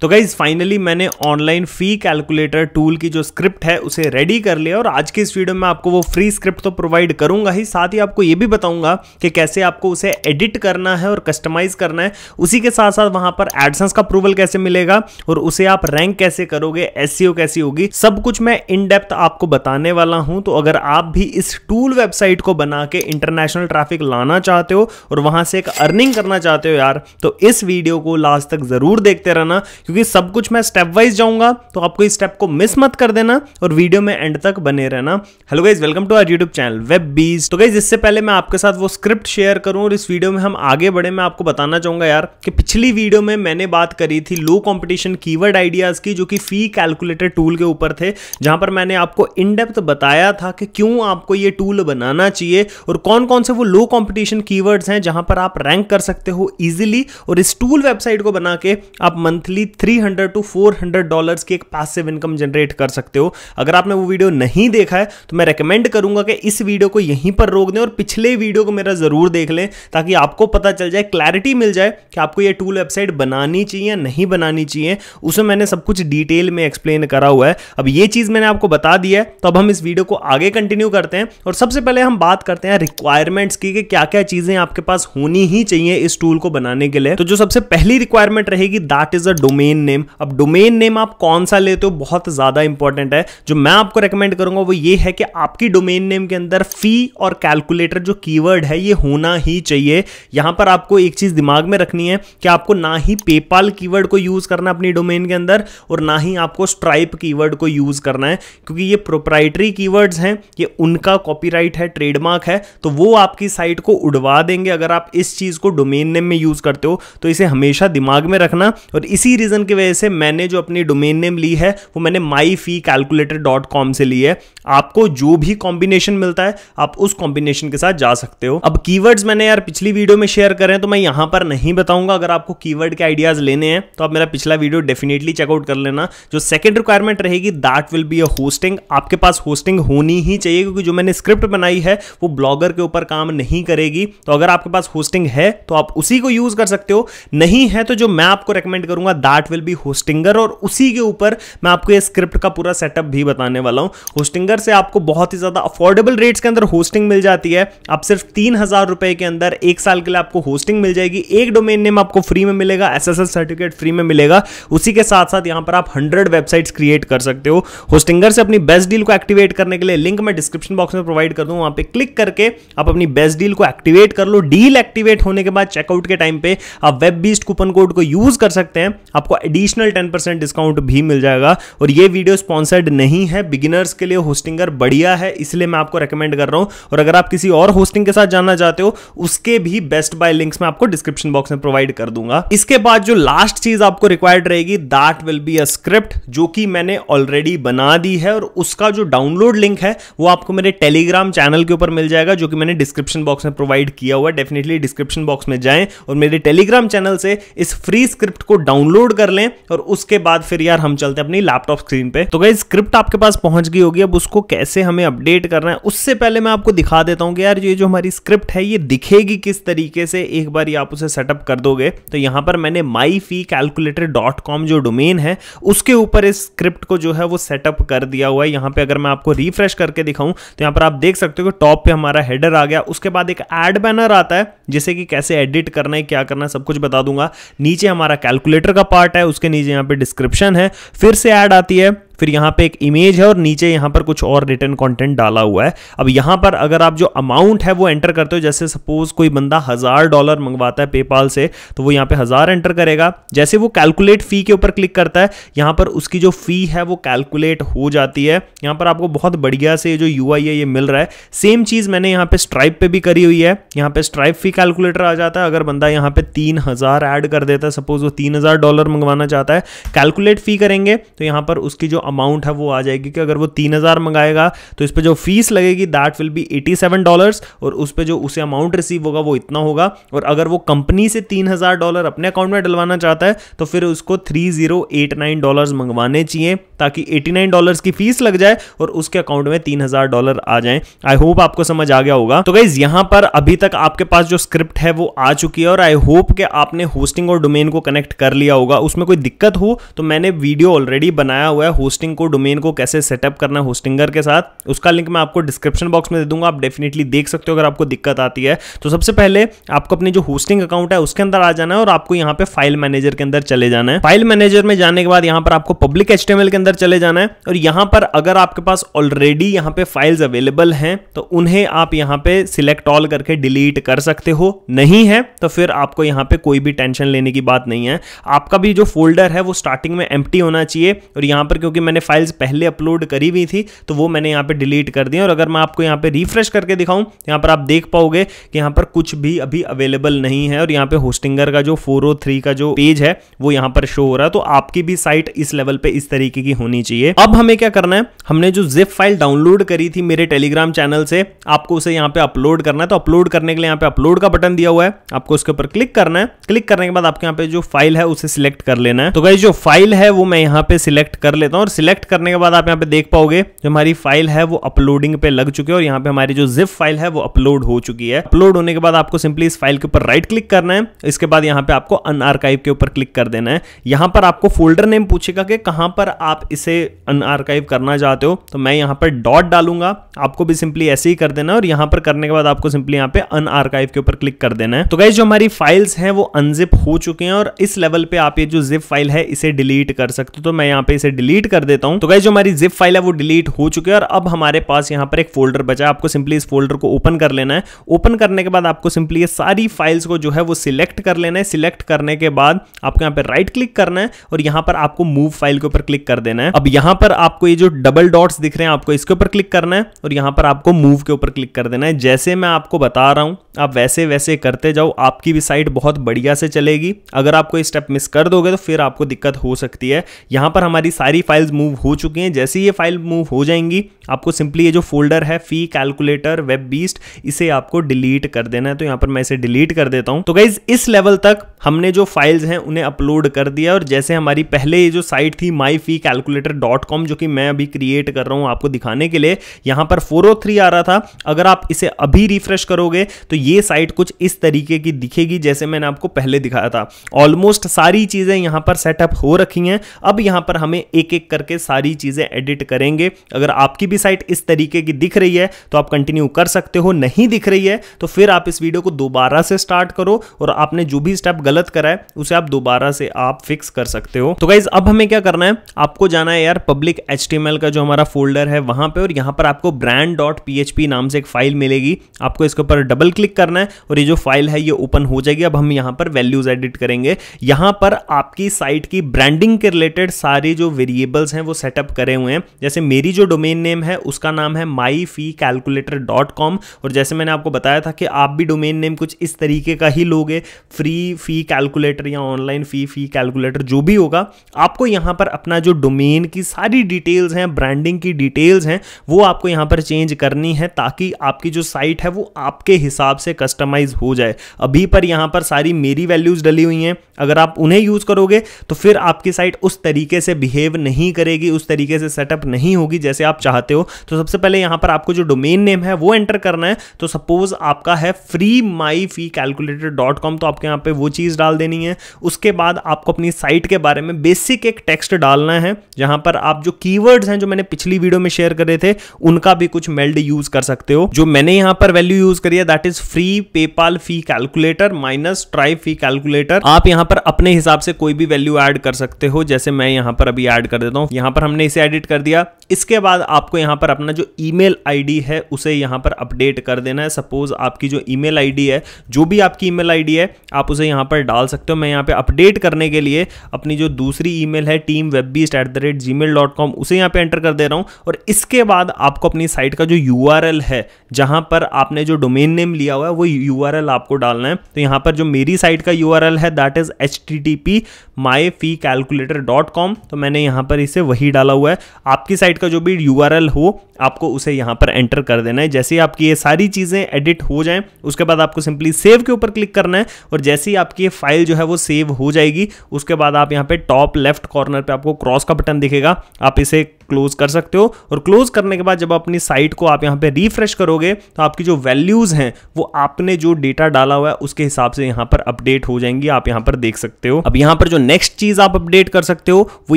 तो guys finally मैंने online fee calculator tool की जो स्क्रिप्ट है उसे रेडी कर लिया और आज के इस वीडियो में आपको वो फ्री स्क्रिप्ट तो प्रोवाइड करूंगा ही साथ ही आपको ये भी बताऊंगा कि कैसे आपको उसे एडिट करना है और कस्टमाइज करना है उसी के साथ साथ वहां पर एडसेंस का अप्रूवल कैसे मिलेगा और उसे आप रैंक कैसे करोगे एस e कैसी होगी सब कुछ मैं इन डेप्थ आपको बताने वाला हूं तो अगर आप भी इस टूल वेबसाइट को बना के इंटरनेशनल ट्रैफिक लाना चाहते हो और वहां से एक अर्निंग करना चाहते हो यार तो इस वीडियो को लास्ट तक जरूर देखते रहना क्योंकि सब कुछ मैं स्टेप वाइज जाऊंगा तो आपको इस स्टेप को मिस मत कर देना और वीडियो में एंड तक बने रहना hello guys welcome to our YouTube channel web beast तो गाइज इससे पहले मैं आपके साथ वो स्क्रिप्ट शेयर करूं और इस वीडियो में हम आगे बढ़े मैं आपको बताना चाहूंगा यार कि पिछली वीडियो में मैंने बात करी थी लो कॉम्पिटिशन कीवर्ड आइडियाज की जो कि फी कैलकुलेटर टूल के ऊपर थे जहां पर मैंने आपको इनडेप्थ बताया था कि क्यों आपको ये टूल बनाना चाहिए और कौन कौन से वो लो कॉम्पिटिशन कीवर्ड्स हैं जहां पर आप रैंक कर सकते हो ईजिली और इस टूल वेबसाइट को बना के आप monthly three hundred to four hundred dollar की एक पैसिव इनकम जनरेट कर सकते हो अगर आपने वो वीडियो नहीं देखा है तो मैं रेकमेंड करूंगा कि इस वीडियो को यहीं पर रोक दें और पिछले वीडियो को मेरा ज़रूर देख लें ताकि आपको पता चल जाए क्लैरिटी मिल जाए कि आपको ये टूल वेबसाइट बनानी चाहिए या नहीं बनानी चाहिए उसमें मैंने सब कुछ डिटेल में एक्सप्लेन करा हुआ है अब ये चीज़ मैंने आपको बता दी है तो अब हम इस वीडियो को आगे कंटिन्यू करते हैं और सबसे पहले हम बात करते हैं रिक्वायरमेंट्स की कि क्या क्या चीज़ें आपके पास होनी ही चाहिए इस टूल को बनाने के लिए तो जो सबसे पहली रिक्वायरमेंट रहेगी that is a domain domain name अब डोमेन नेम आप कौन सा लेते हो बहुत ज़्यादा इंपॉर्टेंट है जो मैं आपको रिकमेंड करूंगा वो ये है कि आपकी डोमेन नेम के अंदर फी और कैलकुलेटर जो कीवर्ड है ये होना ही चाहिए यहां पर आपको एक चीज़ दिमाग में रखनी है कि आपको ना ही पेपाल कीवर्ड को यूज़ करना अपनी डोमेन के अंदर और ना ही आपको स्ट्राइप कीवर्ड को यूज़ करना है क्योंकि ये प्रोप्राइटरी कीवर्ड्स हैं ये उनका कॉपीराइट है ट्रेडमार्क है तो वो आपकी साइट को उड़वा देंगे अगर आप इस चीज़ को डोमेन नेम में यूज़ करते हो तो इसे हमेशा दिमाग में रखना और इसी रीज़न रीज़न की वजह से मैंने जो अपनी डोमेन नेम ली है वो मैंने my fee calculator dot com से ली है आपको जो भी कॉम्बिनेशन मिलता है आप उस कॉम्बिनेशन के साथ जा सकते हो अब कीवर्ड्स मैंने यार पिछली वीडियो में शेयर करें तो मैं यहाँ पर नहीं बताऊंगा अगर आपको कीवर्ड के आइडियाज़ लेने हैं तो आप मेरा पिछला वीडियो डेफिनेटली चेकआउट कर लेना जो सेकंड रिक्वायरमेंट रहेगी that will be a hosting आपके पास होस्टिंग होनी ही चाहिए क्योंकि जो मैंने स्क्रिप्ट बनाई है वो ब्लॉगर के ऊपर काम नहीं करेगी तो अगर आपके पास होस्टिंग है तो आप उसी को यूज़ कर सकते हो नहीं है तो जो मैं आपको रिकमेंड करूंगा that that will be Hostinger और उसी के ऊपर मैं आपको ये स्क्रिप्ट का पूरा सेटअप भी बताने वाला हूँ होस्टिंगर से आपको बहुत ही ज़्यादा अफोर्डेबल रेट्स के अंदर होस्टिंग मिल जाती है आप सिर्फ तीन हज़ार रुपये के अंदर एक साल के लिए आपको होस्टिंग मिल जाएगी एक डोमेन नेम आपको फ्री में मिलेगा एस सर्टिफिकेट फ्री में मिलेगा उसी के साथ साथ यहाँ पर आप हंड्रेड वेबसाइट्स क्रिएट कर सकते हो होस्टिंगर से अपनी बेस्ट डील को एक्टिवेट करने के लिए लिंक मैं डिस्क्रिप्शन बॉक्स में प्रोवाइड कर दूँ वहाँ पर क्लिक करके आप अपनी बेस्ट डील को एक्टिवेट कर लो डील एक्टिवेट होने के बाद चेकआउट के टाइम पे आप वेब बीस्ट कूपन कोड को यूज कर सकते हैं आपको एडिशनल टेन परसेंट डिस्काउंट भी मिल जाएगा और ये वीडियो स्पॉन्सर्ड नहीं है बिगिनर्स के लिए होस्टिंगर बढ़िया है इसलिए मैं आपको रिकमेंड कर रहा हूं और अगर आप किसी और होस्टिंग के साथ जानना चाहते हो उसके भी बेस्ट बाय लिंक्स मैं आपको डिस्क्रिप्शन बॉक्स में प्रोवाइड कर दूंगा इसके बाद जो लास्ट चीज आपको रिक्वायर्ड रहेगी that will be a script जो कि मैंने ऑलरेडी बना दी है और उसका जो डाउनलोड लिंक है वो आपको मेरे टेलीग्राम चैनल के ऊपर मिल जाएगा जो कि मैंने डिस्क्रिप्शन बॉक्स में प्रोवाइड किया हुआ है डेफिनेटली डिस्क्रिप्शन बॉक्स में जाएं और मेरे टेलीग्राम चैनल से इस फ्री स्क्रिप्ट को डाउनलोड कर कर लें और उसके बाद फिर यार हम चलते हैं अपनी लैपटॉप स्क्रीन पे तो गई स्क्रिप्ट आपके पास पहुंच गई होगी अब उसको कैसे हमें अपडेट करना है उससे पहले मैं आपको दिखा देता हूँ कि यार ये जो हमारी स्क्रिप्ट है ये दिखेगी किस तरीके से एक बार आप उसे सेटअप कर दोगे तो यहाँ पर मैंने my fee calculator dot com जो डोमेन है उसके ऊपर इस स्क्रिप्ट को जो है वो सेटअप कर दिया हुआ है यहाँ पे अगर मैं आपको रिफ्रेश करके दिखाऊं तो यहाँ पर आप देख सकते हो कि टॉप पे हमारा हेडर आ गया उसके बाद एक एड बैनर आता है जिसे कि कैसे एडिट करना है क्या करना है सब कुछ बता दूंगा नीचे हमारा कैलकुलेटर का पार्ट है उसके नीचे यहाँ पे डिस्क्रिप्शन है फिर से ऐड आती है फिर यहाँ पे एक इमेज है और नीचे यहाँ पर कुछ और रिटर्न कॉन्टेंट डाला हुआ है अब यहाँ पर अगर आप जो अमाउंट है वो एंटर करते हो जैसे सपोज कोई बंदा हज़ार डॉलर मंगवाता है पेपाल से तो वो यहाँ पे हज़ार एंटर करेगा जैसे वो कैलकुलेट फ़ी के ऊपर क्लिक करता है यहाँ पर उसकी जो फ़ी है वो कैलकुलेट हो जाती है यहाँ पर आपको बहुत बढ़िया से जो यू है ये मिल रहा है सेम चीज़ मैंने यहाँ पर स्ट्राइप पर भी करी हुई है यहाँ पर स्ट्राइप फी कैलकुलेटर आ जाता है अगर बंदा यहाँ पर तीन हज़ार ऐड कर देता है सपोज वो तीन हज़ार डॉलर मंगवाना चाहता है कैलकुलेट फ़ी करेंगे तो यहाँ पर उसकी जो अमाउंट है वो आ जाएगी कि अगर वो तीन हज़ार मंगाएगा तो इस पर जो फीस लगेगी that will be eighty seven dollars और उस पर जो उसे अमाउंट रिसीव होगा वो इतना होगा और अगर वो कंपनी से तीन हज़ार डॉलर अपने अकाउंट में डलवाना चाहता है तो फिर उसको three zero eight nine dollars मंगवाने चाहिए ताकि एटी नाइन डॉलर्स की फीस लग जाए और उसके अकाउंट में तीन हज़ार डॉलर आ जाए आई होप आपको समझ आ गया होगा तो गाइज यहाँ पर अभी तक आपके पास जो स्क्रिप्ट है वो आ चुकी है और आई होप कि आपने होस्टिंग और डोमेन को कनेक्ट कर लिया होगा उसमें कोई दिक्कत हो तो मैंने वीडियो ऑलरेडी बनाया हुआ है होस्टिंग को डोमेन को कैसे सेटअप करना है होस्टिंगर के साथ उसका लिंक मैं आपको डिस्क्रिप्शन बॉक्स में दे दूंगा आप डेफिनेटली देख सकते हो अगर आपको दिक्कत आती है तो सबसे पहले आपको अपने जो होस्टिंग अकाउंट है उसके अंदर आ जाना है और आपको यहाँ पे फाइल मैनेजर के अंदर चले जाना है फाइल मैनेजर में जाने के बाद यहाँ पर आपको पब्लिक एच के अंदर चले जाना है और यहाँ पर अगर आपके पास ऑलरेडी यहाँ पे फाइल्स अवेलेबल हैं तो उन्हें आप यहाँ पे सिलेक्ट ऑल करके डिलीट कर सकते हो नहीं है तो फिर आपको यहाँ पे कोई भी टेंशन लेने की बात नहीं है आपका भी जो फोल्डर है वो स्टार्टिंग में एम्प्टी होना चाहिए और यहाँ पर क्योंकि मैंने फाइल्स पहले अपलोड करी हुई थी तो वो मैंने यहाँ पे डिलीट कर दी और अगर मैं आपको यहाँ पे रिफ्रेश करके दिखाऊँ यहाँ पर आप देख पाओगे कि यहाँ पर कुछ भी अभी अवेलेबल नहीं है और यहाँ पर होस्टिंगर का जो फोर oh का जो पेज है वो यहाँ पर शो हो रहा है तो आपकी भी साइट इस लेवल पर इस तरीके की होनी चाहिए अब हमें क्या करना है हमने जो जिप फाइल डाउनलोड करी थी मेरे टेलीग्राम चैनल से आपको उसे यहाँ पे अपलोड करना है तो अपलोड करने के लिए यहाँ पे अपलोड का बटन दिया हुआ है आपको उसके ऊपर क्लिक करना है क्लिक करने के बाद आपके यहाँ पे जो फाइल है उसे सिलेक्ट कर लेना है तो गाइज जो फाइल है वो मैं यहाँ पे सिलेक्ट कर लेता हूँ और सिलेक्ट करने के बाद आप यहाँ पे देख पाओगे जो हमारी फाइल है वो अपलोडिंग पे लग चुकी है और यहाँ पे हमारी जो जिप फाइल है वो अपलोड हो चुकी है अपलोड होने के बाद आपको सिंपली इस फाइल के ऊपर राइट क्लिक करना है इसके बाद यहाँ पे आपको अनआर्काइव के ऊपर क्लिक कर देना है यहाँ पर आपको फोल्डर नेम पूछेगा कि कहाँ पर आप इसे अनआर्काइव करना चाहते हो तो मैं यहाँ पर डॉट डालूंगा आपको भी सिंपली ऐसे ही कर देना है और यहाँ पर करने के बाद आपको सिंपली यहाँ पे अनआर्काइव के ऊपर क्लिक कर देना है तो गाइज जो हमारी फाइल्स हैं वो अनजिप हो चुके हैं और इस लेवल पे आप ये जो जिप फाइल है इसे डिलीट कर सकते हो तो मैं यहाँ पे इसे डिलीट कर देता हूं तो गाइज जो हमारी जिप फाइल है वो डिलीट हो चुकी है और अब हमारे पास यहां पर एक फोल्डर बचा है आपको सिंपली इस फोल्डर को ओपन कर लेना है ओपन करने के बाद आपको सिंपली ये सारी फाइल्स को जो है वो सिलेक्ट कर लेना है सिलेक्ट करने के बाद आपको यहां पर राइट क्लिक करना है और यहां पर आपको मूव फाइल के ऊपर क्लिक कर देना है अब यहां पर आपको ये जो डबल डॉट्स दिख रहे हैं आपको इसके ऊपर क्लिक करना है और यहां पर आपको मूव के ऊपर क्लिक कर देना है जैसे मैं आपको बता रहा हूं आप वैसे वैसे करते जाओ आपकी भी साइट बहुत बढ़िया से चलेगी अगर आप कोई स्टेप मिस कर दोगे तो फिर आपको दिक्कत हो सकती है यहां पर हमारी सारी फाइल्स मूव हो चुके हैं जैसे ही ये फाइल मूव हो जाएंगी आपको सिंपली ये जो फोल्डर है फी कैलकुलेटर वेब बीस्ट इसे आपको डिलीट कर देना है तो यहाँ पर मैं इसे डिलीट कर देता हूँ तो गाइज इस लेवल तक हमने जो फाइल्स हैं उन्हें अपलोड कर दिया और जैसे हमारी पहले ये जो साइट थी my fee calculator dot com जो कि मैं अभी क्रिएट कर रहा हूँ आपको दिखाने के लिए यहाँ पर 403 आ रहा था अगर आप इसे अभी रिफ्रेश करोगे तो ये साइट कुछ इस तरीके की दिखेगी जैसे मैंने आपको पहले दिखाया था ऑलमोस्ट सारी चीज़ें यहाँ पर सेटअप हो रखी हैं अब यहाँ पर हमें एक एक करके सारी चीज़ें एडिट करेंगे अगर आपकी भी साइट इस तरीके की दिख रही है तो आप कंटिन्यू कर सकते हो नहीं दिख रही है तो फिर आप इस वीडियो को दोबारा से स्टार्ट करो और आपने जो भी स्टेप गलत करा है उसे आप दोबारा से आप फिक्स कर सकते हो तो गाइज अब हमें क्या करना है आपको जाना है यार पब्लिक एच का जो हमारा फोल्डर है वहां पर और यहां पर आपको ब्रांड डॉट पी नाम से एक फाइल मिलेगी आपको इसके ऊपर डबल क्लिक करना है और ये जो फाइल है ये ओपन हो जाएगी अब हम यहां पर वैल्यूज एडिट करेंगे यहां पर आपकी साइट की ब्रांडिंग के रिलेटेड सारे जो वेरिएबल वेरिएबल्स हैं वो सेटअप करे हुए हैं जैसे मेरी जो डोमेन नेम है उसका नाम है my fee calculator dot com और जैसे मैंने आपको बताया था कि आप भी डोमेन नेम कुछ इस तरीके का ही लोगे फ्री फी कैलकुलेटर या ऑनलाइन फी फी कैलकुलेटर जो भी होगा आपको यहाँ पर अपना जो डोमेन की सारी डिटेल्स हैं ब्रांडिंग की डिटेल्स हैं वो आपको यहाँ पर चेंज करनी है ताकि आपकी जो साइट है वो आपके हिसाब से कस्टमाइज हो जाए अभी पर यहाँ पर सारी मेरी वैल्यूज डली हुई हैं अगर आप उन्हें यूज़ करोगे तो फिर आपकी साइट उस तरीके से बिहेव नहीं करेगी उस तरीके से सेटअप नहीं होगी जैसे आप चाहते हो तो सबसे पहले यहां पर आपको जो डोमेन नेम है वो एंटर करना है तो सपोज आपका है free my fee calculator dot com तो आपके यहां पे वो चीज़ डाल देनी है उसके बाद आपको अपनी साइट के बारे में बेसिक एक टेक्स्ट डालना है जहां पर आप जो कीवर्ड्स हैं जो मैंने पिछली वीडियो में शेयर करे थे उनका भी कुछ मेल्ड यूज कर सकते हो जो मैंने यहां पर वैल्यू यूज करी है that is free PayPal fee calculator minus try fee calculator आप यहां पर अपने हिसाब से कोई भी वैल्यू एड कर सकते हो जैसे मैं यहां पर अभी एड कर देता हूं यहां पर हमने इसे एडिट कर दिया इसके बाद आपको यहां पर अपना जो ईमेल आईडी है उसे यहां पर अपडेट कर देना है सपोज आपकी जो ईमेल आईडी है जो भी आपकी ईमेल आईडी है आप उसे यहां पर डाल सकते हो मैं यहाँ पे अपडेट करने के लिए अपनी जो दूसरी ईमेल है team web beast at the rate gmail dot com उसे यहां पे एंटर कर दे रहा हूं और इसके बाद आपको अपनी साइट का जो यू आर एल है जहां पर आपने जो डोमेन नेम लिया हुआ है वो यू आर एल आपको डालना है तो यहां पर जो मेरी साइट का यू आर एल है that is H T T P my fee calculator dot com तो मैंने यहां पर इस से वही डाला हुआ है आपकी साइट का जो भी यू हो आपको उसे यहाँ पर एंटर कर देना है जैसे ही आपकी ये सारी चीज़ें एडिट हो जाएं उसके बाद आपको सिंपली सेव के ऊपर क्लिक करना है और जैसे ही आपकी ये फाइल जो है वो सेव हो जाएगी उसके बाद आप यहाँ पे टॉप लेफ्ट कॉर्नर पे आपको क्रॉस का बटन दिखेगा आप इसे क्लोज कर सकते हो और क्लोज करने के बाद जब अपनी साइट को आप यहाँ पे रिफ्रेश करोगे तो आपकी जो वैल्यूज़ हैं वो आपने जो डेटा डाला हुआ है उसके हिसाब से यहाँ पर अपडेट हो जाएंगी आप यहाँ पर देख सकते हो अब यहाँ पर जो नेक्स्ट चीज़ आप अपडेट कर सकते हो वो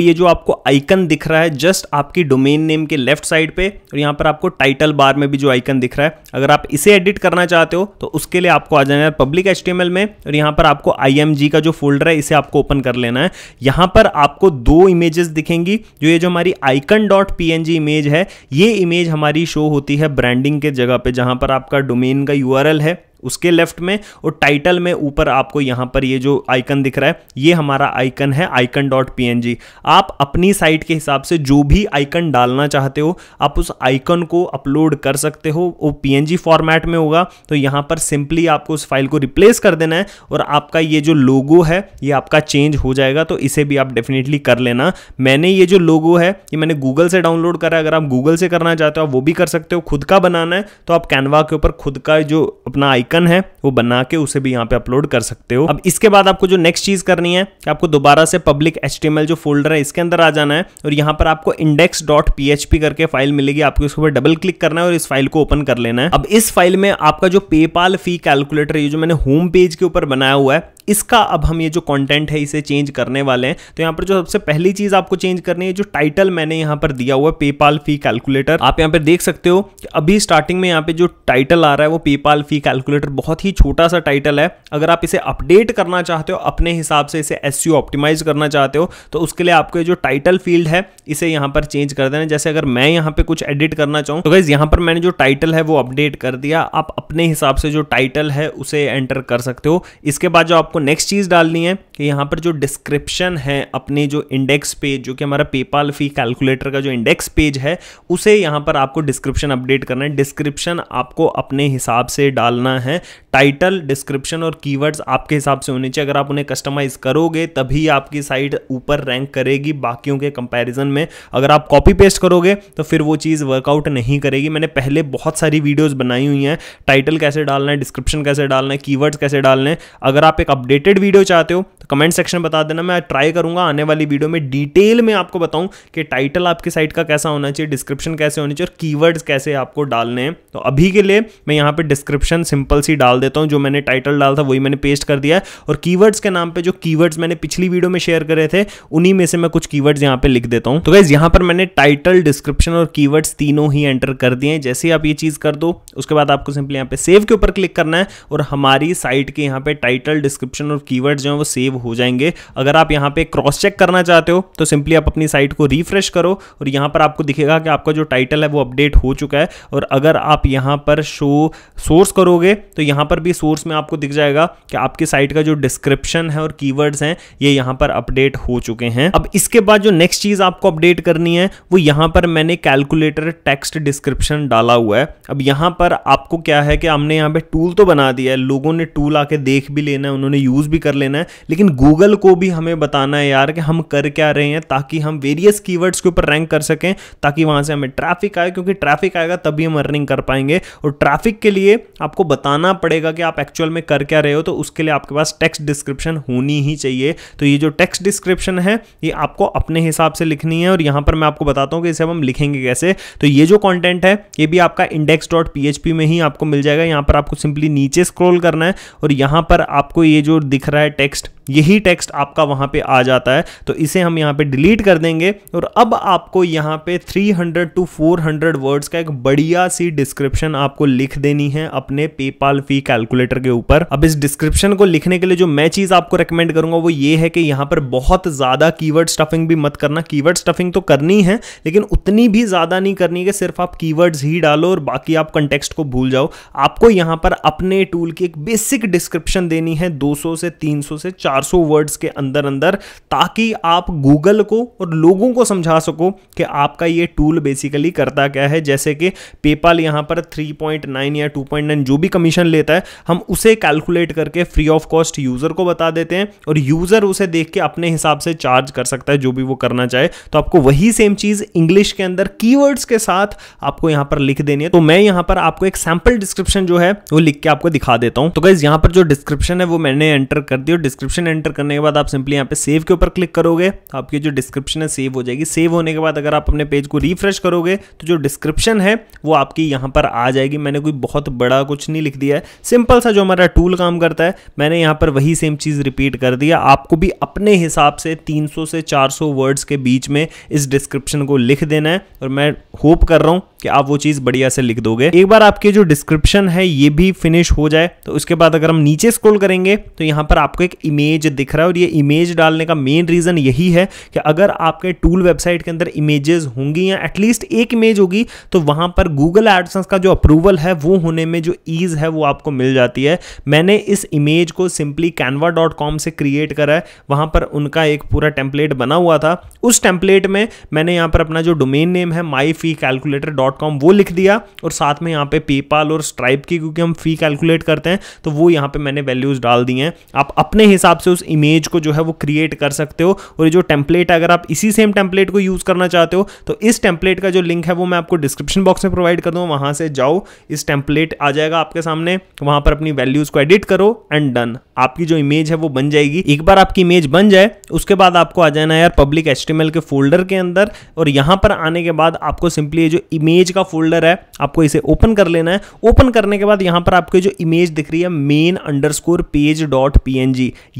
ये जो आपको आइकन दिख रहा है जस्ट आपकी डोमेन नेम के लेफ्ट साइड पे और यहाँ पर आपको टाइटल बार में भी जो आइकन दिख रहा है अगर आप इसे एडिट करना चाहते हो तो उसके लिए आपको आ जाना है पब्लिक एच में और यहाँ पर आपको आई का जो फोल्डर है इसे आपको ओपन कर लेना है यहाँ पर आपको दो इमेजेस दिखेंगी जो ये जो हमारी आइकन डॉट पी इमेज है ये इमेज हमारी शो होती है ब्रांडिंग के जगह पर जहाँ पर आपका डोमेन का यू है उसके लेफ्ट में और टाइटल में ऊपर आपको यहां पर ये जो आइकन दिख रहा है ये हमारा आइकन है आइकन डॉट पी आप अपनी साइट के हिसाब से जो भी आइकन डालना चाहते हो आप उस आइकन को अपलोड कर सकते हो वो पी फॉर्मेट में होगा तो यहां पर सिंपली आपको उस फाइल को रिप्लेस कर देना है और आपका ये जो लोगो है ये आपका चेंज हो जाएगा तो इसे भी आप डेफिनेटली कर लेना मैंने ये जो लोगो है ये मैंने गूगल से डाउनलोड करा है अगर आप गूगल से करना चाहते हो आप वो भी कर सकते हो खुद का बनाना है तो आप कैनवा के ऊपर खुद का जो अपना आइकन आइकन है वो बना के उसे भी यहाँ पे अपलोड कर सकते हो अब इसके बाद आपको जो नेक्स्ट चीज करनी है आपको दोबारा से पब्लिक एच जो फोल्डर है इसके अंदर आ जाना है और यहाँ पर आपको इंडेक्स करके फाइल मिलेगी आपको इसके ऊपर डबल क्लिक करना है और इस फाइल को ओपन कर लेना है अब इस फाइल में आपका जो पेपाल फी कैलकुलेटर ये जो मैंने होम पेज के ऊपर बनाया हुआ है इसका अब हम ये जो कंटेंट है इसे चेंज करने वाले हैं तो यहाँ पर जो सबसे पहली चीज आपको चेंज करनी है जो टाइटल मैंने यहाँ पर दिया हुआ है पेपाल फी कैलकुलेटर आप यहाँ पर देख सकते हो कि अभी स्टार्टिंग में यहाँ पे जो टाइटल आ रहा है वो पेपाल फी कैलकुलेटर कैलकुलेटर बहुत ही छोटा सा टाइटल है अगर आप इसे अपडेट करना चाहते हो अपने हिसाब से इसे एस ऑप्टिमाइज करना चाहते हो तो उसके लिए आपके जो टाइटल फील्ड है इसे यहाँ पर चेंज कर देना जैसे अगर मैं यहाँ पर कुछ एडिट करना चाहूँ तो गाइज यहाँ पर मैंने जो टाइटल है वो अपडेट कर दिया आप अपने हिसाब से जो टाइटल है उसे एंटर कर सकते हो इसके बाद जो आपको नेक्स्ट चीज़ डालनी है कि यहां पर जो डिस्क्रिप्शन है अपने जो इंडेक्स पेज जो कि हमारा पेपाल फी कैलकुलेटर का जो इंडेक्स पेज है उसे यहां पर आपको डिस्क्रिप्शन अपडेट करना है डिस्क्रिप्शन आपको अपने हिसाब से डालना है हैं टाइटल डिस्क्रिप्शन और कीवर्ड्स आपके हिसाब से होने चाहिए अगर आप उन्हें कस्टमाइज करोगे तभी आपकी साइट ऊपर रैंक करेगी बाकियों के कंपैरिजन में अगर आप कॉपी पेस्ट करोगे तो फिर वो चीज़ वर्कआउट नहीं करेगी मैंने पहले बहुत सारी वीडियोज़ बनाई हुई हैं टाइटल कैसे डालना है डिस्क्रिप्शन कैसे डालना है कीवर्ड्स कैसे डालने है अगर आप एक अपडेटेड वीडियो चाहते हो कमेंट सेक्शन में बता देना मैं ट्राई करूंगा आने वाली वीडियो में डिटेल में आपको बताऊं कि टाइटल आपकी साइट का कैसा होना चाहिए डिस्क्रिप्शन कैसे होनी चाहिए और कीवर्ड्स कैसे आपको डालने हैं तो अभी के लिए मैं यहाँ पर डिस्क्रिप्शन सिंपल सी डाल देता हूँ जो मैंने टाइटल डाला था वही मैंने पेस्ट कर दिया है और कीवर्ड्स के नाम पर जो कीवर्ड्स मैंने पिछली वीडियो में शेयर करे थे उन्हीं में से मैं कुछ कीवर्ड्स यहाँ पे लिख देता हूँ तो गैस यहाँ पर मैंने टाइटल डिस्क्रिप्शन और कीवर्ड्स तीनों ही एंटर कर दिए हैं जैसे ही आप ये चीज़ कर दो उसके बाद आपको सिंपली यहाँ पे सेव के ऊपर क्लिक करना है और हमारी साइट के यहाँ पे टाइटल डिस्क्रिप्शन और कीवर्ड्स जो है वो सेव हो जाएंगे अगर आप यहाँ पे क्रॉस चेक करना चाहते हो तो सिंपली आप अपनी साइट को रिफ्रेश करो और यहाँ पर आपको दिखेगा कि आपका जो टाइटल है वो अपडेट हो चुका है और अगर आप यहाँ पर शो सोर्स करोगे तो यहाँ पर भी सोर्स में आपको दिख जाएगा कि आपकी साइट का जो डिस्क्रिप्शन है और कीवर्ड्स हैं ये यहाँ पर अपडेट हो चुके हैं अब इसके बाद जो नेक्स्ट चीज़ आपको अपडेट करनी है वो यहाँ पर मैंने कैलकुलेटर टेक्स्ट डिस्क्रिप्शन डाला हुआ है अब यहाँ पर आपको क्या है कि हमने यहाँ पे टूल तो बना दिया है लोगों ने टूल आके देख भी लेना है उन्होंने यूज़ भी कर लेना है लेकिन गूगल को भी हमें बताना है यार कि हम कर क्या रहे हैं ताकि हम वेरियस कीवर्ड्स के ऊपर रैंक कर सकें ताकि वहां से हमें ट्रैफिक आए क्योंकि ट्रैफिक आएगा तभी हम अर्निंग कर पाएंगे और ट्रैफिक के लिए आपको बताना पड़ेगा कि आप एक्चुअल में कर क्या रहे हो तो उसके लिए आपके पास टेक्स्ट डिस्क्रिप्शन होनी ही चाहिए तो ये जो टेक्स्ट डिस्क्रिप्शन है ये आपको अपने हिसाब से लिखनी है और यहां पर मैं आपको बताता हूँ कि इसे हम लिखेंगे कैसे तो ये जो कॉन्टेंट है ये भी आपका इंडेक्स डॉट में ही आपको मिल जाएगा यहां पर आपको सिंपली नीचे स्क्रोल करना है और यहां पर आपको ये जो दिख रहा है टेक्स्ट ये यही टेक्स्ट आपका वहां पे आ जाता है तो इसे हम यहां पे डिलीट कर देंगे और अब आपको यहां पे 300 टू 400 वर्ड्स का एक बढ़िया सी डिस्क्रिप्शन आपको लिख देनी है अपने पेपाल फी कैलकुलेटर के ऊपर अब इस डिस्क्रिप्शन को लिखने के लिए जो मैं चीज़ आपको रिकमेंड करूंगा वो ये है कि यहां पर बहुत ज़्यादा कीवर्ड स्टफिंग भी मत करना कीवर्ड स्टफिंग तो करनी है लेकिन उतनी भी ज़्यादा नहीं करनी कि सिर्फ आप कीवर्ड्स ही डालो और बाकी आप कंटेक्सट को भूल जाओ आपको यहां पर अपने टूल की एक बेसिक डिस्क्रिप्शन देनी है 200 से 300 से 400 वर्ड्स के अंदर अंदर ताकि आप गूगल को और लोगों को समझा सको कि आपका ये टूल बेसिकली करता क्या है जैसे कि पेपाल यहाँ पर 3.9 या 2.9 जो भी कमीशन लेता है हम उसे कैलकुलेट करके फ्री ऑफ कॉस्ट यूज़र को बता देते हैं और यूज़र उसे देख के अपने हिसाब से चार्ज कर सकता है जो भी वो करना चाहे तो आपको वही सेम चीज़ इंग्लिश के अंदर की के साथ आपको यहाँ पर लिख देनी है तो मैं यहाँ पर आपको एक सैम्पल डिस्क्रिप्शन जो है वो लिख के आपको दिखा देता हूँ तो गैस यहाँ पर जो डिस्क्रिप्शन है वो मैंने एंटर कर दी और डिस्क्रिप्शन एंटर करने के बाद आप सिंपली यहाँ पे सेव के ऊपर क्लिक करोगे तो आपकी जो डिस्क्रिप्शन है सेव हो जाएगी सेव होने के बाद अगर आप अपने पेज को रिफ्रेश करोगे तो जो डिस्क्रिप्शन है वो आपकी यहाँ पर आ जाएगी मैंने कोई बहुत बड़ा कुछ नहीं लिख दिया है सिंपल सा जो हमारा टूल काम करता है मैंने यहाँ पर वही सेम चीज़ रिपीट कर दिया आपको भी अपने हिसाब से तीन से चार वर्ड्स के बीच में इस डिस्क्रिप्शन को लिख देना है और मैं होप कर रहा हूँ कि आप वो चीज़ बढ़िया से लिख दोगे एक बार आपके जो डिस्क्रिप्शन है ये भी फिनिश हो जाए तो उसके बाद अगर हम नीचे स्क्रोल करेंगे तो यहाँ पर आपको एक इमेज इमेज दिख रहा है और ये इमेज डालने का मेन रीज़न यही है कि अगर आपके टूल वेबसाइट के अंदर इमेजेस होंगी या एटलीस्ट एक इमेज होगी तो वहां पर गूगल एडसेंस का जो अप्रूवल है वो होने में जो ईज़ है वो आपको मिल जाती है मैंने इस इमेज को सिंपली कैनवा से क्रिएट करा है वहां पर उनका एक पूरा टेम्पलेट बना हुआ था उस टेम्पलेट में मैंने यहां पर अपना जो डोमेन नेम है my fee calculator dot com वो लिख दिया और साथ में यहां पे पेपाल और स्ट्राइप की क्योंकि हम फी कैलकुलेट करते हैं तो वो यहां पे मैंने वैल्यूज़ डाल दी हैं आप अपने हिसाब से उस इमेज को जो है वो क्रिएट कर सकते हो और ये जो टेम्पलेट अगर आप इसी सेम टेम्पलेट को यूज़ करना चाहते हो तो इस टेम्पलेट का जो लिंक है वो मैं आपको डिस्क्रिप्शन बॉक्स में प्रोवाइड कर दूँ वहाँ से जाओ इस टेम्पलेट आ जाएगा आपके सामने वहाँ पर अपनी वैल्यूज़ को एडिट करो एंड डन आपकी जो इमेज है वो बन जाएगी एक बार आपकी इमेज बन जाए उसके बाद आपको आ जाना है यार पब्लिक एच के फोल्डर के अंदर और यहाँ पर आने के बाद आपको सिंपली ये जो इमेज का फोल्डर है आपको इसे ओपन कर लेना है ओपन करने के बाद यहाँ पर आपकी जो इमेज दिख रही है main underscore page dot P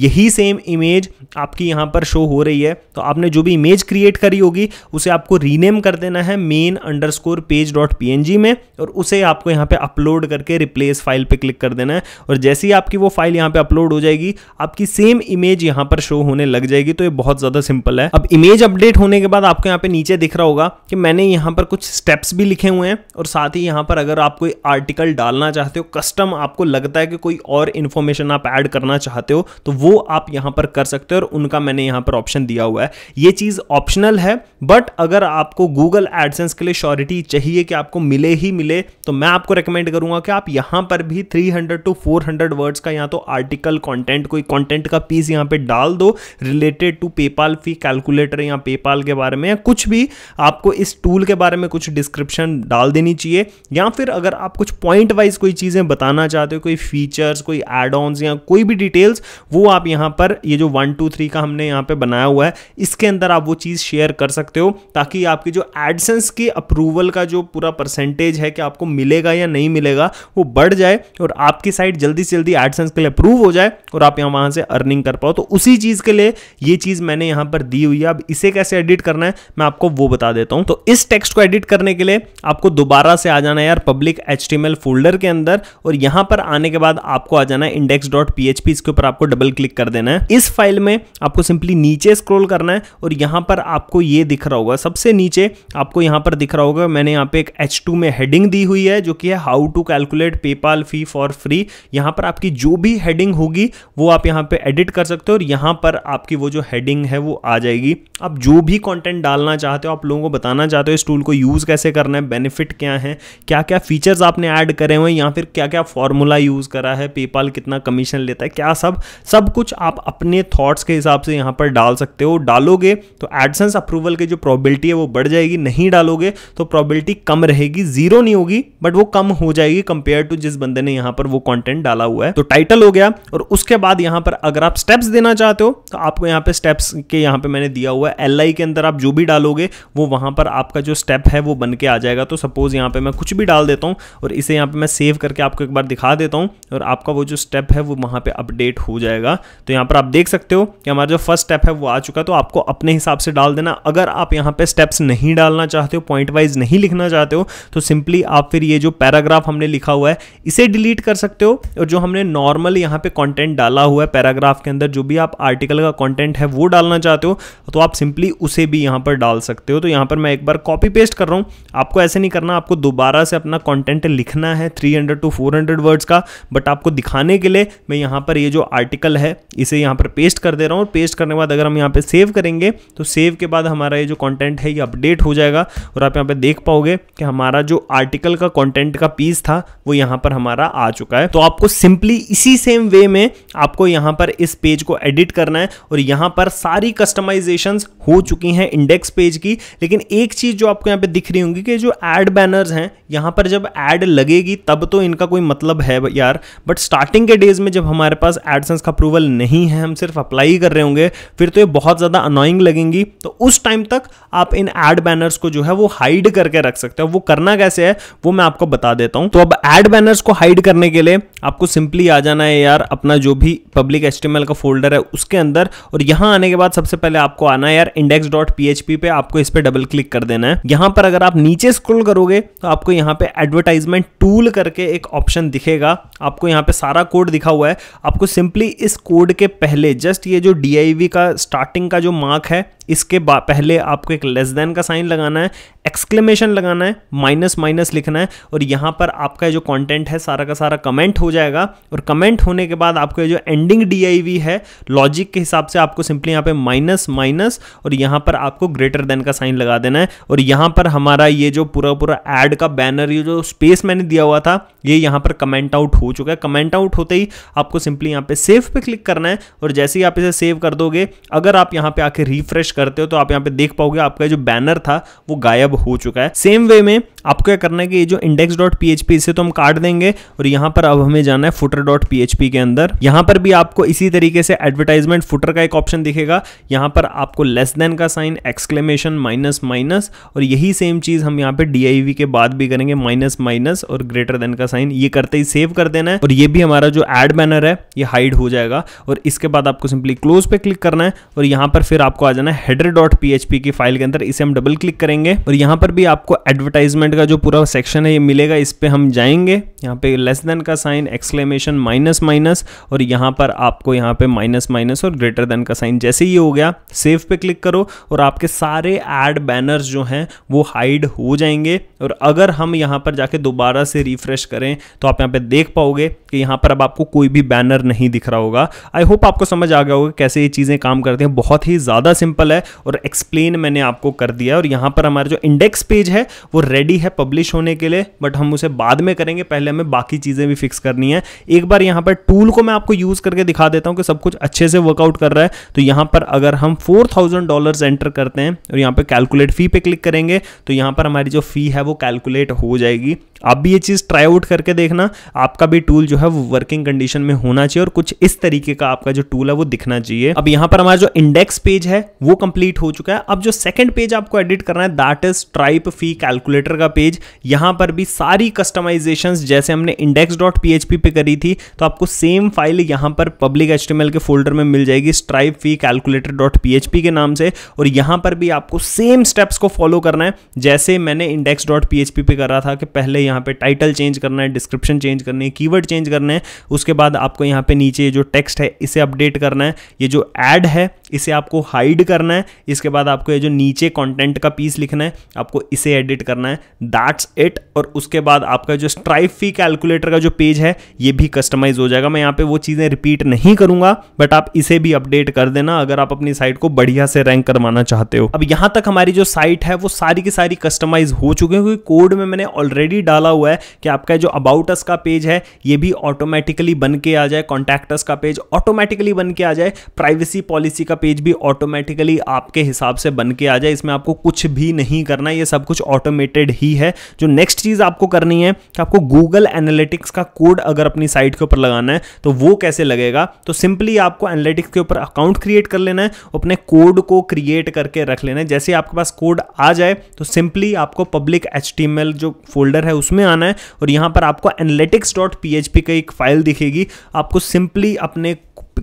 यही वही सेम इमेज आपकी यहाँ पर शो हो रही है तो आपने जो भी इमेज क्रिएट करी होगी उसे आपको रीनेम कर देना है main underscore page dot P N G में और उसे आपको यहाँ पे अपलोड करके रिप्लेस फाइल पे क्लिक कर देना है और जैसे ही आपकी वो फाइल यहाँ पे अपलोड हो जाएगी आपकी सेम इमेज यहाँ पर शो होने लग जाएगी तो ये बहुत ज़्यादा सिंपल है अब इमेज अपडेट होने के बाद आपको यहाँ पे नीचे दिख रहा होगा कि मैंने यहाँ पर कुछ स्टेप्स भी लिखे हुए हैं और साथ ही यहाँ पर अगर आप कोई आर्टिकल डालना चाहते हो कस्टम आपको लगता है कि कोई और इन्फॉर्मेशन आप ऐड करना चाहते हो तो वो आप यहां पर कर सकते हो और उनका मैंने यहां पर ऑप्शन दिया हुआ है ये चीज ऑप्शनल है बट अगर आपको गूगल एडसेंस के लिए श्योरिटी चाहिए कि आपको मिले ही मिले तो मैं आपको रिकमेंड करूंगा कि आप यहां पर भी 300 टू 400 वर्ड्स का या तो आर्टिकल कंटेंट कोई कंटेंट का पीस यहां पे डाल दो related to PayPal fee calculator या पेपाल के बारे में या कुछ भी आपको इस टूल के बारे में कुछ डिस्क्रिप्शन डाल देनी चाहिए या फिर अगर आप कुछ पॉइंट वाइज कोई चीज़ें बताना चाहते हो कोई फीचर्स कोई एड ऑन या कोई भी डिटेल्स वो आप यहां यहाँ पर ये जो वन टू थ्री का हमने यहाँ पे बनाया हुआ है इसके अंदर आप वो चीज़ शेयर कर सकते हो ताकि आपकी जो एडसेंस की अप्रूवल का जो पूरा परसेंटेज है कि आपको मिलेगा या नहीं मिलेगा वो बढ़ जाए और आपकी साइट जल्दी से जल्दी एडसेंस के लिए अप्रूव हो जाए और आप यहाँ वहाँ से अर्निंग कर पाओ तो उसी चीज़ के लिए ये चीज़ मैंने यहाँ पर दी हुई है अब इसे कैसे एडिट करना है मैं आपको वो बता देता हूँ तो इस टेक्स्ट को एडिट करने के लिए आपको दोबारा से आ जाना है यार पब्लिक एच फोल्डर के अंदर और यहाँ पर आने के बाद आपको आ जाना है इंडेक्स डॉट पी इसके ऊपर आपको डबल क्लिक कर देना है इस फाइल में आपको सिंपली नीचे स्क्रोल करना है और यहां पर आपको ये दिख रहा होगा सबसे नीचे आपको यहां पर दिख रहा होगा मैंने यहाँ पे एक एच में हेडिंग दी हुई है जो कि है how to calculate PayPal fee for free यहां पर आपकी जो भी हेडिंग होगी वो आप यहां पे एडिट कर सकते हो और यहां पर आपकी वो जो हेडिंग है वो आ जाएगी आप जो भी कंटेंट डालना चाहते हो आप लोगों को बताना चाहते हो इस टूल को यूज़ कैसे करना है बेनिफिट क्या है क्या क्या फीचर्स आपने ऐड करे हुए या फिर क्या क्या फॉर्मूला यूज़ करा है पेपाल कितना कमीशन लेता है क्या सब सब कुछ कुछ आप अपने थॉट्स के हिसाब से यहाँ पर डाल सकते हो डालोगे तो एडसेंस अप्रूवल की जो प्रॉबिलिटी है वो बढ़ जाएगी नहीं डालोगे तो प्रॉबिलिटी कम रहेगी जीरो नहीं होगी बट वो कम हो जाएगी कंपेयर टू जिस बंदे ने यहाँ पर वो कॉन्टेंट डाला हुआ है तो टाइटल हो गया और उसके बाद यहाँ पर अगर आप स्टेप्स देना चाहते हो तो आपको यहाँ पे स्टेप्स के यहाँ पर मैंने दिया हुआ है एल के अंदर आप जो भी डालोगे वो वहाँ पर आपका जो स्टेप है वो बन के आ जाएगा तो सपोज यहाँ पर मैं कुछ भी डाल देता हूँ और इसे यहाँ पर मैं सेव करके आपको एक बार दिखा देता हूँ और आपका वो जो स्टेप है वो वहाँ पर अपडेट हो जाएगा तो यहाँ पर आप देख सकते हो कि हमारा जो फर्स्ट स्टेप है वो आ चुका है तो आपको अपने हिसाब से डाल देना अगर आप यहाँ पर स्टेप्स नहीं डालना चाहते हो पॉइंट वाइज नहीं लिखना चाहते हो तो सिंपली आप फिर ये जो पैराग्राफ हमने लिखा हुआ है इसे डिलीट कर सकते हो और जो हमने नॉर्मल यहाँ पे कॉन्टेंट डाला हुआ है पैराग्राफ के अंदर जो भी आप आर्टिकल का कॉन्टेंट है वो डालना चाहते हो तो आप सिंपली उसे भी यहाँ पर डाल सकते हो तो यहाँ पर मैं एक बार कॉपी पेस्ट कर रहा हूँ आपको ऐसे नहीं करना आपको दोबारा से अपना कॉन्टेंट लिखना है थ्री टू फोर वर्ड्स का बट आपको दिखाने के लिए मैं यहाँ पर ये जो आर्टिकल है इसे यहाँ पर पेस्ट कर दे रहा हूँ पेस्ट करने के बाद अगर हम यहाँ पे सेव करेंगे तो सेव के बाद हमारा ये जो कॉन्टेंट है ये अपडेट हो जाएगा और आप यहाँ पे देख पाओगे कि हमारा जो आर्टिकल का कॉन्टेंट का पीस था वो यहाँ पर हमारा आ चुका है तो आपको सिंपली इसी सेम वे में आपको यहाँ पर इस पेज को एडिट करना है और यहाँ पर सारी कस्टमाइजेशन हो चुकी हैं इंडेक्स पेज की लेकिन एक चीज़ जो आपको यहाँ पे दिख रही होंगी कि जो एड बैनर्स हैं यहाँ पर जब एड लगेगी तब तो इनका कोई मतलब है यार बट स्टार्टिंग के डेज में जब हमारे पास एडसेंस का अप्रूवल नहीं है हम सिर्फ अप्लाई कर रहे होंगे फिर तो ये बहुत ज़्यादा अनोइंग लगेंगी तो उस टाइम तक आप इन एड बैनर्स को जो है वो हाइड करके रख सकते हो वो करना कैसे है वो मैं आपको बता देता हूँ तो अब एड बैनर्स को हाइड करने के लिए आपको सिंपली आ जाना है यार अपना जो भी पब्लिक एच का फोल्डर है उसके अंदर और यहां आने के बाद सबसे पहले आपको आना है यार इंडेक्स डॉट पी पे आपको इस पर डबल क्लिक कर देना है यहां पर अगर आप नीचे स्क्रोल करोगे तो आपको यहाँ पे एडवर्टाइजमेंट टूल करके एक ऑप्शन दिखेगा आपको यहाँ पे सारा कोड दिखा हुआ है आपको सिंपली इस कोड के पहले जस्ट ये जो डी का स्टार्टिंग का जो मार्क है इसके पहले आपको एक लेस देन का साइन लगाना है एक्सक्लेमेशन लगाना है माइनस माइनस लिखना है और यहाँ पर आपका जो कंटेंट है सारा का सारा कमेंट हो जाएगा और कमेंट होने के बाद आपका जो एंडिंग डी है लॉजिक के हिसाब से आपको सिंपली यहाँ पे माइनस माइनस और यहाँ पर आपको ग्रेटर देन का साइन लगा देना है और यहाँ पर हमारा ये जो पूरा पूरा एड का बैनर ये जो स्पेस मैंने दिया हुआ था ये यहाँ पर कमेंट आउट हो चुका है कमेंट आउट होते ही आपको सिंपली यहाँ पे सेव पे क्लिक करना है और जैसे ही आप इसे सेव कर दोगे अगर आप यहाँ पे आके रिफ्रेश करते हो तो आप यहाँ पे देख पाओगे आपका जो बैनर था वो गायब हो चुका है सेम वे में आपको क्या करना है कि ये जो इंडेक्स डॉट पी इसे तो हम काट देंगे और यहां पर अब हमें जाना है फुटर डॉट पी के अंदर यहां पर भी आपको इसी तरीके से एडवर्टाइजमेंट फुटर का एक ऑप्शन दिखेगा यहां पर आपको लेस देन का साइन एक्सक्लेमेशन माइनस माइनस और यही सेम चीज़ हम यहाँ पे डी के बाद भी करेंगे माइनस माइनस और ग्रेटर देन का साइन ये करते ही सेव कर देना है और ये भी हमारा जो एड बैनर है ये हाइड हो जाएगा और इसके बाद आपको सिंपली क्लोज पे क्लिक करना है और यहां पर फिर आपको आ जाना है हेडर डॉट की फाइल के अंदर इसे हम डबल क्लिक करेंगे और यहां पर भी आपको एडवर्टाइजमेंट कंटेंट का जो पूरा सेक्शन है ये मिलेगा इस पर हम जाएंगे यहाँ पे लेस देन का साइन एक्सक्लेमेशन माइनस माइनस और यहाँ पर आपको यहाँ पे माइनस माइनस और ग्रेटर देन का साइन जैसे ही हो गया सेव पे क्लिक करो और आपके सारे एड बैनर्स जो हैं वो हाइड हो जाएंगे और अगर हम यहाँ पर जाके दोबारा से रिफ्रेश करें तो आप यहाँ पर देख पाओगे कि यहाँ पर अब आपको कोई भी बैनर नहीं दिख रहा होगा आई होप आपको समझ आ गया होगा कैसे ये चीज़ें काम करती हैं बहुत ही ज़्यादा सिंपल है और एक्सप्लेन मैंने आपको कर दिया और यहाँ पर हमारा जो इंडेक्स पेज है वो रेडी रेडी है पब्लिश होने के लिए बट हम उसे बाद में करेंगे पहले हमें बाकी चीज़ें भी फिक्स करनी है एक बार यहाँ पर टूल को मैं आपको यूज़ करके दिखा देता हूँ कि सब कुछ अच्छे से वर्कआउट कर रहा है तो यहाँ पर अगर हम फोर थाउजेंड डॉलर एंटर करते हैं और यहाँ पर कैलकुलेट फ़ी पे क्लिक करेंगे तो यहाँ पर हमारी जो फ़ी है वो कैलकुलेट हो जाएगी आप भी ये चीज़ ट्राई आउट करके देखना आपका भी टूल जो है वो वर्किंग कंडीशन में होना चाहिए और कुछ इस तरीके का आपका जो टूल है वो दिखना चाहिए अब यहाँ पर हमारा जो इंडेक्स पेज है वो कंप्लीट हो चुका है अब जो सेकंड पेज आपको एडिट करना है that is stripe fee calculator का पेज यहां पर भी सारी कस्टमाइजेशन जैसे हमने इंडेक्स डॉट पी पे करी थी तो आपको सेम फाइल यहां पर पब्लिक एच के फोल्डर में मिल जाएगी stripe fee calculator dot P के नाम से और यहां पर भी आपको सेम स्टेप्स को फॉलो करना है जैसे मैंने इंडेक्स डॉट पी पे करा था कि पहले यहां पे टाइटल चेंज करना है डिस्क्रिप्शन चेंज करनी है कीवर्ड चेंज करना है उसके बाद आपको यहां पे नीचे जो टेक्स्ट है इसे अपडेट करना है ये जो एड है इसे आपको हाइड करना है इसके बाद आपको ये जो नीचे कंटेंट का पीस लिखना है आपको इसे एडिट करना है दैट्स इट और उसके बाद आपका जो स्ट्राइप फी कैलकुलेटर का जो पेज है ये भी कस्टमाइज हो जाएगा मैं यहाँ पे वो चीज़ें रिपीट नहीं करूँगा बट आप इसे भी अपडेट कर देना अगर आप अपनी साइट को बढ़िया से रैंक करवाना चाहते हो अब यहाँ तक हमारी जो साइट है वो सारी की सारी कस्टमाइज हो चुकी है क्योंकि कोड में मैंने ऑलरेडी डाला हुआ है कि आपका जो अबाउट अस का पेज है ये भी ऑटोमेटिकली बन के आ जाए कॉन्टैक्टस का पेज ऑटोमेटिकली बन के आ जाए प्राइवेसी पॉलिसी का पेज भी ऑटोमेटिकली आपके हिसाब से बन के आ जाए इसमें आपको कुछ भी नहीं करना ये सब कुछ ऑटोमेटेड ही है जो नेक्स्ट चीज़ आपको करनी है कि आपको गूगल एनालिटिक्स का कोड अगर अपनी साइट के ऊपर लगाना है तो वो कैसे लगेगा तो सिंपली आपको एनालिटिक्स के ऊपर अकाउंट क्रिएट कर लेना है अपने कोड को क्रिएट करके रख लेना है जैसे आपके पास कोड आ जाए तो सिंपली आपको पब्लिक एच जो फोल्डर है उसमें आना है और यहां पर आपको एनालिटिक्स डॉट पी का एक फाइल दिखेगी आपको सिंपली अपने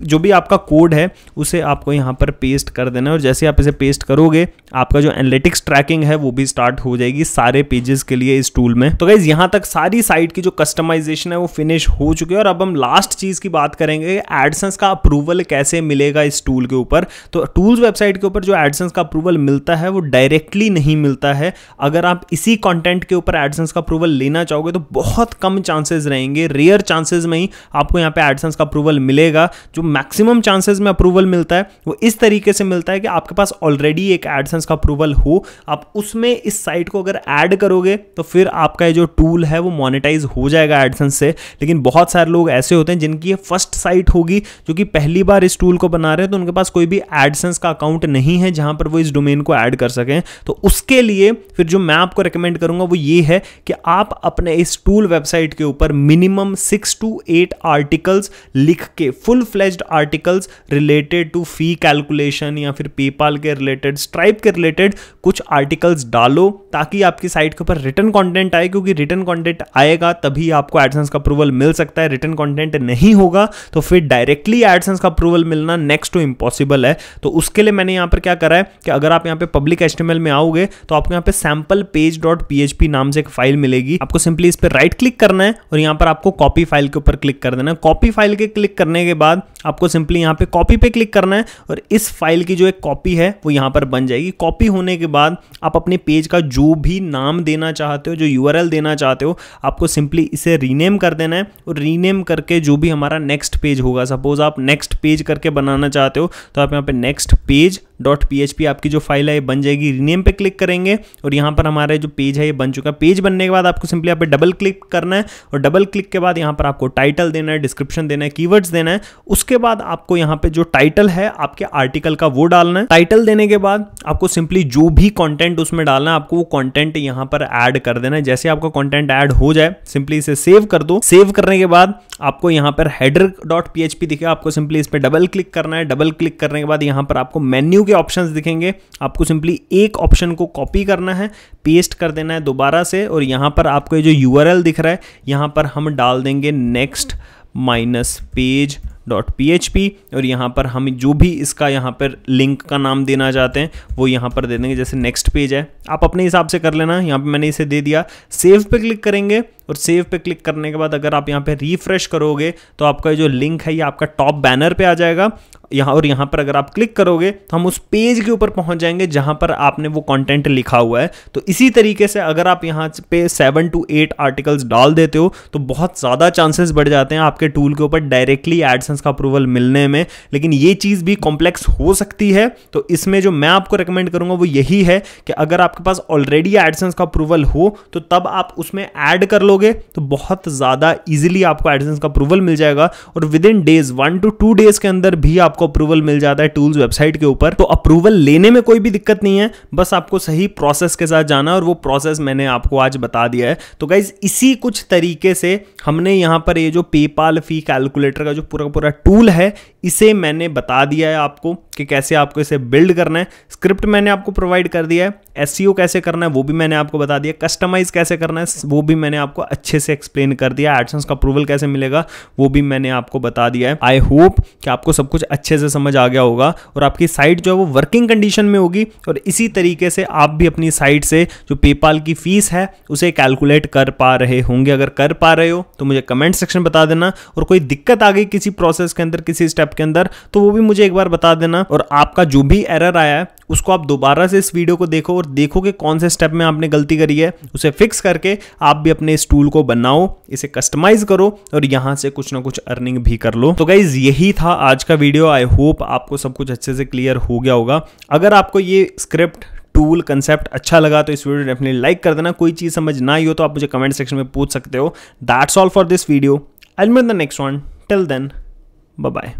जो भी आपका कोड है उसे आपको यहाँ पर पेस्ट कर देना है और जैसे आप इसे पेस्ट करोगे आपका जो एनालिटिक्स ट्रैकिंग है वो भी स्टार्ट हो जाएगी सारे पेजेस के लिए इस टूल में तो गाइज यहाँ तक सारी साइट की जो कस्टमाइजेशन है वो फिनिश हो चुकी है और अब हम लास्ट चीज़ की बात करेंगे एडसेंस का अप्रूवल कैसे मिलेगा इस टूल के ऊपर तो टूल्स वेबसाइट के ऊपर जो एडसेंस का अप्रूवल मिलता है वो डायरेक्टली नहीं मिलता है अगर आप इसी कॉन्टेंट के ऊपर एडसेंस का अप्रूवल लेना चाहोगे तो बहुत कम चांसेस रहेंगे रेयर चांसेस में ही आपको यहाँ पे एडसेंस का अप्रूवल मिलेगा जो मैक्सिमम चांसेस में अप्रूवल मिलता है वो इस तरीके से मिलता है कि आपके पास ऑलरेडी एक एडसेंस का अप्रूवल हो आप उसमें इस साइट को अगर ऐड करोगे तो फिर आपका ये जो टूल है वो मोनिटाइज हो जाएगा एडसेंस से लेकिन बहुत सारे लोग ऐसे होते हैं जिनकी ये फर्स्ट साइट होगी जो कि पहली बार इस टूल को बना रहे हैं तो उनके पास कोई भी एडसेंस का अकाउंट नहीं है जहां पर वो इस डोमेन को ऐड कर सकें तो उसके लिए फिर जो मैं आपको रिकमेंड करूंगा वो ये है कि आप अपने इस टूल वेबसाइट के ऊपर minimum six to eight articles लिख के full fledged specialized articles related to fee calculation या फिर पेपाल के रिलेटेड स्ट्राइप के रिलेटेड कुछ आर्टिकल्स डालो ताकि आपकी साइट के ऊपर रिटर्न कॉन्टेंट आए क्योंकि रिटर्न कॉन्टेंट आएगा तभी आपको एडसेंस का अप्रूवल मिल सकता है रिटर्न कॉन्टेंट नहीं होगा तो फिर डायरेक्टली एडसेंस का अप्रूवल मिलना नेक्स्ट टू इम्पॉसिबल है तो उसके लिए मैंने यहाँ पर क्या करा है कि अगर आप यहाँ पे पब्लिक एस्टिमेल में आओगे तो आपको यहाँ पे सैम्पल पेज डॉट पी नाम से एक फाइल मिलेगी आपको सिंपली इस पर राइट क्लिक करना है और यहाँ पर आपको कॉपी फाइल के ऊपर क्लिक कर देना है कॉपी फाइल के क्लिक करने के बाद आपको सिंपली यहाँ पे कॉपी पे क्लिक करना है और इस फाइल की जो एक कॉपी है वो यहाँ पर बन जाएगी कॉपी होने के बाद आप अपने पेज का जो भी नाम देना चाहते हो जो यू देना चाहते हो आपको सिंपली इसे रीनेम कर देना है और रीनेम करके जो भी हमारा नेक्स्ट पेज होगा सपोज आप नेक्स्ट पेज करके बनाना चाहते हो तो आप यहाँ पर नेक्स्ट पेज डॉट पी आपकी जो फाइल है ये बन जाएगी रीनेम पे क्लिक करेंगे और यहाँ पर हमारे जो पेज है ये बन चुका है पेज बनने के बाद आपको सिंपली यहाँ पे डबल क्लिक करना है और डबल क्लिक के बाद यहाँ पर आपको टाइटल देना है डिस्क्रिप्शन देना है कीवर्ड्स देना है उसके बाद आपको यहाँ पे जो टाइटल है आपके आर्टिकल का वो डालना है टाइटल देने के बाद आपको सिंपली जो भी कंटेंट उसमें डालना है आपको वो कंटेंट यहाँ पर ऐड कर देना है जैसे आपका कंटेंट ऐड हो जाए सिंपली इसे सेव कर दो सेव करने के बाद आपको यहाँ पर header dot P H P दिखेगा आपको सिंपली इस पर डबल क्लिक करना है डबल क्लिक करने के बाद यहाँ पर आपको मेन्यू के ऑप्शन दिखेंगे आपको सिंपली एक ऑप्शन को कॉपी करना है पेस्ट कर देना है दोबारा से और यहाँ पर आपको ये जो यू दिख रहा है यहाँ पर हम डाल देंगे next minus page dot P H P और यहाँ पर हम जो भी इसका यहाँ पर लिंक का नाम देना चाहते हैं वो यहाँ पर दे देंगे जैसे नेक्स्ट पेज है आप अपने हिसाब से कर लेना यहाँ पर मैंने इसे दे दिया सेव पे क्लिक करेंगे और सेव पे क्लिक करने के बाद अगर आप यहाँ पे रिफ्रेश करोगे तो आपका जो लिंक है ये आपका टॉप बैनर पे आ जाएगा यहाँ और यहाँ पर अगर आप क्लिक करोगे तो हम उस पेज के ऊपर पहुँच जाएंगे जहाँ पर आपने वो कंटेंट लिखा हुआ है तो इसी तरीके से अगर आप यहाँ पे सेवन टू एट आर्टिकल्स डाल देते हो तो बहुत ज़्यादा चांसेस बढ़ जाते हैं आपके टूल के ऊपर डायरेक्टली एडसेंस का अप्रूवल मिलने में लेकिन ये चीज़ भी कॉम्प्लेक्स हो सकती है तो इसमें जो मैं आपको रिकमेंड करूँगा वो यही है कि अगर आपके पास ऑलरेडी एडसेंस का अप्रूवल हो तो तब आप उसमें ऐड कर लो करोगे तो बहुत ज़्यादा ईजिली आपको एडसेंस का अप्रूवल मिल जाएगा और within days one to two days के अंदर भी आपको अप्रूवल मिल जाता है टूल्स वेबसाइट के ऊपर तो अप्रूवल लेने में कोई भी दिक्कत नहीं है बस आपको सही प्रोसेस के साथ जाना और वो प्रोसेस मैंने आपको आज बता दिया है तो गाइज इसी कुछ तरीके से हमने यहाँ पर ये जो पेपाल फी कैलकुलेटर का जो पूरा पूरा टूल है इसे मैंने बता दिया है आपको कि कैसे आपको इसे बिल्ड करना है स्क्रिप्ट मैंने आपको प्रोवाइड कर दिया है एस e कैसे करना है वो भी मैंने आपको बता दिया कस्टमाइज कैसे करना है वो भी मैंने आपको अच्छे से एक्सप्लेन कर दिया एडसेंस का अप्रूवल कैसे मिलेगा वो भी मैंने आपको बता दिया है आई होप कि आपको सब कुछ अच्छे से समझ आ गया होगा और आपकी साइट जो है वो वर्किंग कंडीशन में होगी और इसी तरीके से आप भी अपनी साइट से जो पेपाल की फीस है उसे कैलकुलेट कर पा रहे होंगे अगर कर पा रहे हो तो मुझे कमेंट सेक्शन बता देना और कोई दिक्कत आ गई किसी प्रोसेस के अंदर किसी स्टेप के अंदर तो वो भी मुझे एक बार बता देना और आपका जो भी एरर आया है उसको आप दोबारा से इस वीडियो को देखो और देखो कि कौन से स्टेप में आपने गलती करी है उसे फिक्स करके आप भी अपने इस टूल को बनाओ इसे कस्टमाइज करो और यहां से कुछ ना कुछ अर्निंग भी कर लो तो गाइज यही था आज का वीडियो आई होप आपको सब कुछ अच्छे से क्लियर हो गया होगा अगर आपको ये स्क्रिप्ट टूल कंसेप्ट अच्छा लगा तो इस वीडियो डेफिनेटली लाइक कर देना कोई चीज़ समझ ना आई हो तो आप मुझे कमेंट सेक्शन में पूछ सकते हो that's all for this video I meet the next one till then bye